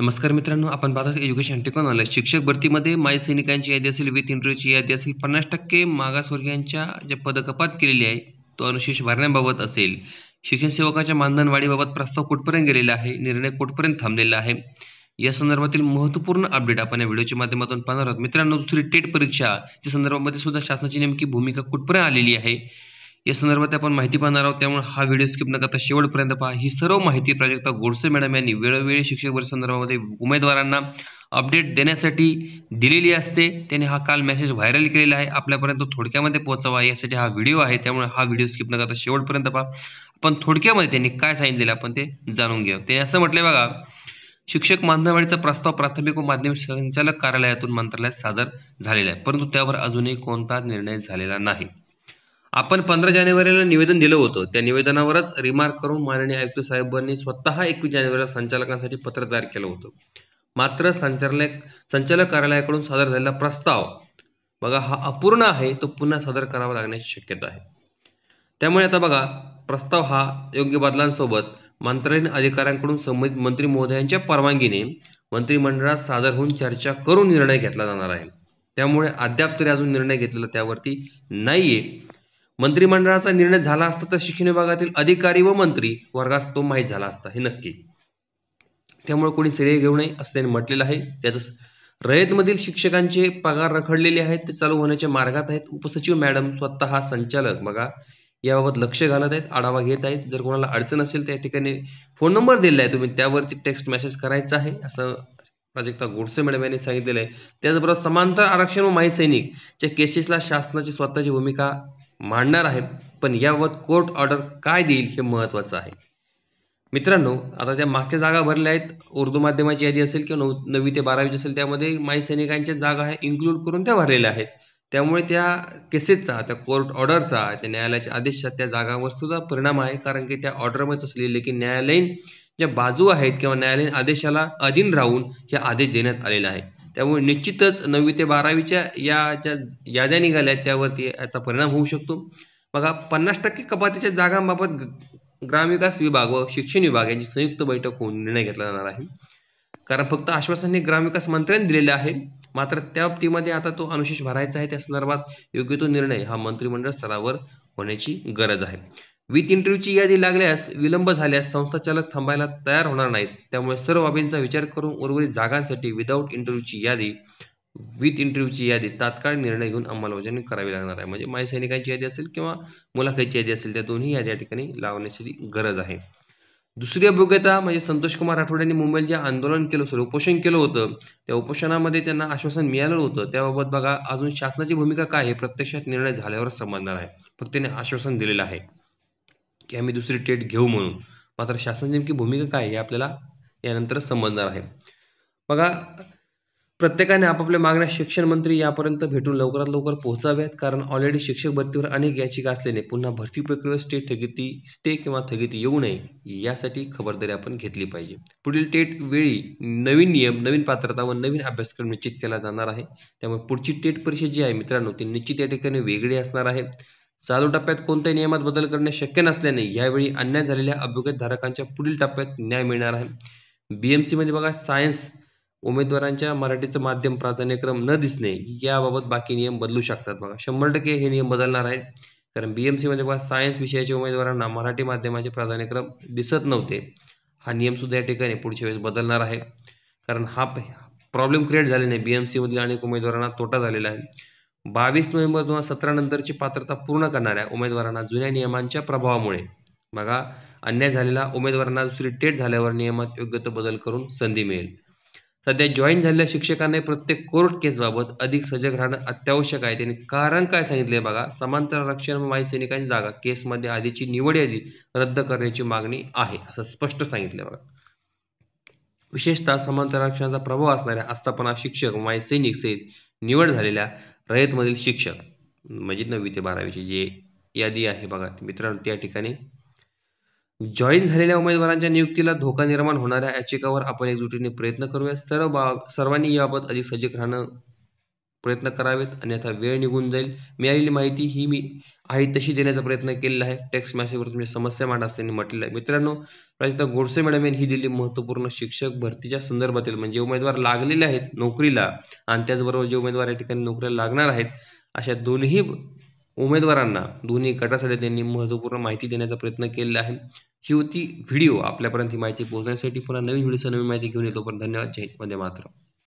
नमस्कार मित्रांनो आपण पाहतो एज्युकेशन टेक्नॉलॉजी शिक्षक भरतीमध्ये माय सैनिकांची यादी असेल विथ इंटरव्ह्यूची यादी असेल पन्नास टक्के मागासवर्गीयांच्या ज्या पदकपात केलेली आहे तो अनुशेष भरण्याबाबत असेल शिक्षण सेवकाच्या मानधन वाढीबाबत प्रस्ताव कुठपर्यंत गेलेला आहे निर्णय कुठपर्यंत थांबलेला आहे या संदर्भातील महत्त्वपूर्ण अपडेट आपण या व्हिडिओच्या माध्यमातून पाहणार आहोत मित्रांनो दुसरी टेट या संदर्भामध्ये सुद्धा शासनाची नेमकी भूमिका कुठपर्यंत आलेली आहे या संदर्भात आपण माहिती पाहणार आहोत त्यामुळे हा व्हिडिओ स्किप न करता शेवटपर्यंत पहा ही सर्व माहिती प्राजक्ता गोडसे मॅडम यांनी वेळोवेळी शिक्षक भरती संदर्भामध्ये उमेदवारांना अपडेट देण्यासाठी दिलेली असते त्यांनी हा काल मेसेज व्हायरल केलेला आहे आपल्यापर्यंत थोडक्यामध्ये पोहोचावा यासाठी हा व्हिडिओ आहे त्यामुळे हा व्हिडिओ स्किप न करता शेवटपर्यंत पहा आपण थोडक्यामध्ये त्यांनी काय सांगितलेलं आपण ते जाणून घ्या त्यांनी असं म्हटलंय बघा शिक्षक मानधनवाढीचा प्रस्ताव प्राथमिक व माध्यमिक संचालक कार्यालयातून मंत्रालयात सादर झालेला आहे परंतु त्यावर अजूनही कोणता निर्णय झालेला नाही आपण पंधरा जानेवारीला निवेदन दिलं होतं त्या निवेदनावरच रिमार्क करून माननीय आयुक्त साहेबांनी स्वतः एकवीस जानेवारीला संचालकांसाठी पत्र तयार केलं होतं मात्र संचालक संचालक कार्यालयाकडून सादर झालेला प्रस्ताव बघा हा अपूर्ण आहे तो पुन्हा सादर करावा लागण्याची शक्यता आहे त्यामुळे आता बघा प्रस्ताव हा योग्य बदलांसोबत मंत्रालयीन अधिकाऱ्यांकडून संबंधित मंत्री महोदयांच्या परवानगीने मंत्रिमंडळात सादर होऊन चर्चा करून निर्णय घेतला जाणार आहे त्यामुळे अद्याप तरी अजून निर्णय घेतलेला त्यावरती नाहीये मंत्रिमंडळाचा निर्णय झाला असता तर शिक्षण विभागातील अधिकारी व मंत्री वर्गास तो माहीत झाला असता हे नक्की त्यामुळे कोणी श्रेय घेऊ नये असं त्यांनी म्हटलेलं आहे त्याचं रयतमधील शिक्षकांचे पगार रखडलेले आहेत ते चालू होण्याच्या मार्गात आहेत उपसचिव मॅडम स्वतः संचालक बघा याबाबत लक्ष घालत आहेत आढावा घेत आहेत जर कोणाला अडचण असेल त्या ठिकाणी फोन नंबर दिलेला आहे तुम्ही त्यावरती टेक्स्ट मेसेज करायचा आहे असं प्राजक्ता गोडसे मॅडम यांनी सांगितलेलं आहे त्याचबरोबर समांतर आरक्षण व माही सैनिक च्या केसेसला शासनाची स्वतःची भूमिका मांडणार आहे पण याबाबत कोर्ट ऑर्डर काय देईल हे महत्त्वाचं आहे मित्रांनो आता त्या मागच्या जागा भरल्या आहेत उर्दू माध्यमाची यादी असेल किंवा नऊ नववी ते बारावीची असेल त्यामध्ये माई सैनिकांच्या जागा आहे इन्क्लूड करून त्या भरलेल्या आहेत त्यामुळे त्या केसेसचा त्या कोर्ट ऑर्डरचा त्या न्यायालयाच्या आदेशचा त्या जागांवर सुद्धा परिणाम आहे कारण की त्या ऑर्डरमध्ये तसं लिहिले की न्यायालयीन ज्या बाजू आहेत किंवा न्यायालयीन आदेशाला अधीन राहून हे आदेश देण्यात आलेला आहे त्यामुळे निश्चितच नववी ते बारावीच्या या ज्या याद्या निघाल्या त्यावरती याचा परिणाम होऊ शकतो बघा पन्नास टक्के कपातीच्या जागांबाबत ग्रामविकास विभाग व शिक्षण विभाग यांची संयुक्त बैठक होऊन निर्णय घेतला जाणार आहे कारण फक्त आश्वासन हे ग्रामविकास मंत्र्यांनी दिलेले आहे मात्र त्या बाबतीमध्ये आता तो अनुशेष भरायचा आहे त्या संदर्भात योग्य तो निर्णय हा मंत्रिमंडळ स्तरावर होण्याची गरज आहे विथ इंटरव्ह्यूची यादी लागल्यास विलंब झाल्यास संस्थाचालक थांबायला तयार होणार नाहीत त्यामुळे सर्व बाबींचा विचार करून उर्वरित जागांसाठी विदाऊट इंटरव्ह्यूची यादी विथ इंटरव्ह्यूची यादी तात्काळ निर्णय घेऊन अंमलबजावणी करावी लागणार आहे म्हणजे माय सैनिकांची यादी असेल किंवा मुलाखतीची यादी असेल त्या दोन्ही यादी या ठिकाणी लावण्याची गरज आहे दुसरी अभ्योग्यता म्हणजे संतोष कुमार राठोड यांनी मुंबईत जे आंदोलन केलं सर उपोषण केलं होतं त्या उपोषणामध्ये त्यांना आश्वासन मिळालं होतं त्याबाबत बघा अजून शासनाची भूमिका काय आहे प्रत्यक्षात निर्णय झाल्यावर समजणार आहे फक्त त्यांनी आश्वासन दिलेलं आहे की आम्ही दुसरी टेट घेऊ म्हणून मात्र शासनाची नेमकी भूमिका काय हे आपल्याला यानंतर समजणार आहे बघा प्रत्येकाने आपापल्या मागण्या शिक्षण मंत्री यापर्यंत भेटून लवकरात लवकर पोहोचाव्यात कारण ऑलरेडी शिक्षक भरतीवर अनेक याचिका असल्याने पुन्हा भरती प्रक्रियेवर स्टे स्थगिती स्टे किंवा स्थगिती येऊ नये यासाठी खबरदारी आपण घेतली पाहिजे पुढील टेट वेळी नवीन नियम नवीन पात्रता व नवीन अभ्यासक्रम निश्चित केला जाणार आहे त्यामुळे पुढची टेट परीक्षा जी आहे मित्रांनो ती निश्चित या ठिकाणी वेगळी असणार आहे चालू टप्प्यात कोणत्याही नियमात बदल करणे शक्य नसल्याने यावेळी अन्याय झालेल्या धारकांच्या पुढील टप्प्यात न्याय मिळणार आहे बीएमसी म्हणजे बघा सायन्स उमेदवारांच्या मराठीचं माध्यम प्राधान्यक्रम न दिसणे याबाबत बाकी नियम बदलू शकतात बघा शंभर टक्के हे नियम बदलणार आहेत कारण बीएमसी म्हणजे बघा सायन्स विषयाच्या उमेदवारांना मराठी माध्यमाचे प्राधान्यक्रम दिसत नव्हते हा नियमसुद्धा या ठिकाणी पुढच्या वेळेस बदलणार आहे कारण हा प्रॉब्लेम क्रिएट झालेला झाल्याने बीएमसीमधील अनेक उमेदवारांना तोटा झालेला आहे बावीस नोव्हेंबर दोन हजार सतरा नंतरची पात्रता पूर्ण करणाऱ्या उमेदवारांना जुन्या नियमांच्या प्रभावामुळे बघा अन्याय झालेला उमेदवारांना दुसरी टेट झाल्यावर नियमात योग्य तो बदल करून संधी मिळेल सध्या जॉईन झालेल्या शिक्षकांनी प्रत्येक कोर्ट केसबाबत अधिक सजग राहणं अत्यावश्यक आहे त्यांनी कारण काय सांगितले बघा समांतर आरक्षण माई सैनिकांची जागा केसमध्ये आधीची निवड यादी रद्द करण्याची मागणी आहे असं स्पष्ट सांगितलं बघा विशेषतः समांतर आरक्षणाचा प्रभाव असणाऱ्या आस्थापना शिक्षक माय सैनिक सहित निवड झालेल्या रयत मधील शिक्षक म्हणजे नववी ते बारावीची जे यादी आहे बघा मित्रांनो त्या ठिकाणी जॉईन झालेल्या उमेदवारांच्या नियुक्तीला धोका निर्माण होणाऱ्या याचिकावर आपण एकजुटीने प्रयत्न करूया सर्व सर्वांनी याबाबत अधिक सजग राहणं प्रयत्न करावेत अन्यथा वेळ निघून जाईल मिळालेली माहिती ही मी आहे तशी देण्याचा प्रयत्न केलेला आहे टेक्स्ट मॅसेजवर तुम्ही समस्या मांडा त्यांनी म्हटलेलं आहे मित्रांनो गोडसे मॅडम यांनी ही दिली महत्त्वपूर्ण शिक्षक भरतीच्या संदर्भातील म्हणजे उमेदवार लागलेले आहेत नोकरीला आणि त्याचबरोबर जे उमेदवार या ठिकाणी नोकरीला लागणार आहेत अशा दोन्ही उमेदवारांना दोन्ही गटासाठी त्यांनी महत्त्वपूर्ण माहिती देण्याचा प्रयत्न केलेला आहे ही होती व्हिडिओ आपल्यापर्यंत ही माहिती पोहोचण्यासाठी पुन्हा नवीन व्हिडिओ नवीन माहिती घेऊन येतो पण धन्यवाद जय मध्ये मात्र